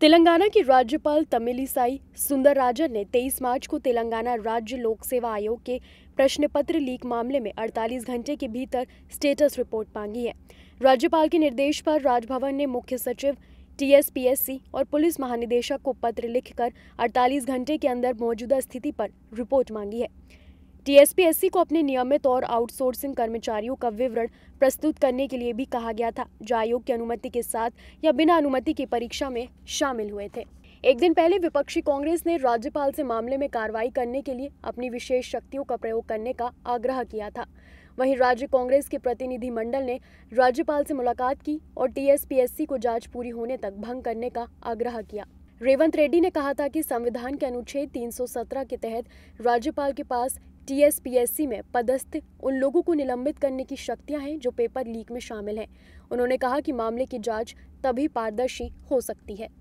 तेलंगाना की राज्यपाल तमिलिसाई सुंदरराजन ने 23 मार्च को तेलंगाना राज्य लोक सेवा आयोग के प्रश्न पत्र लीक मामले में 48 घंटे के भीतर स्टेटस रिपोर्ट मांगी है राज्यपाल के निर्देश पर राजभवन ने मुख्य सचिव टीएसपीएससी और पुलिस महानिदेशक को पत्र लिखकर 48 घंटे के अंदर मौजूदा स्थिति पर रिपोर्ट मांगी है टीएसपीएससी को अपने नियमित और आउटसोर्सिंग कर्मचारियों का विवरण प्रस्तुत करने के लिए भी कहा गया था जो आयोग की अनुमति के साथ या बिना अनुमति की परीक्षा में शामिल हुए थे एक दिन पहले विपक्षी कांग्रेस ने राज्यपाल से मामले में कार्रवाई करने के लिए अपनी विशेष शक्तियों का प्रयोग करने का आग्रह किया था वहीं राज्य कांग्रेस के प्रतिनिधि मंडल ने राज्यपाल से मुलाकात की और टीएसपीएससी को जांच पूरी होने तक भंग करने का आग्रह किया रेवंत रेड्डी ने कहा था कि संविधान के अनुच्छेद 317 के तहत राज्यपाल के पास टीएसपीएससी में पदस्थ उन लोगों को निलंबित करने की शक्तियां हैं जो पेपर लीक में शामिल हैं उन्होंने कहा कि मामले की जांच तभी पारदर्शी हो सकती है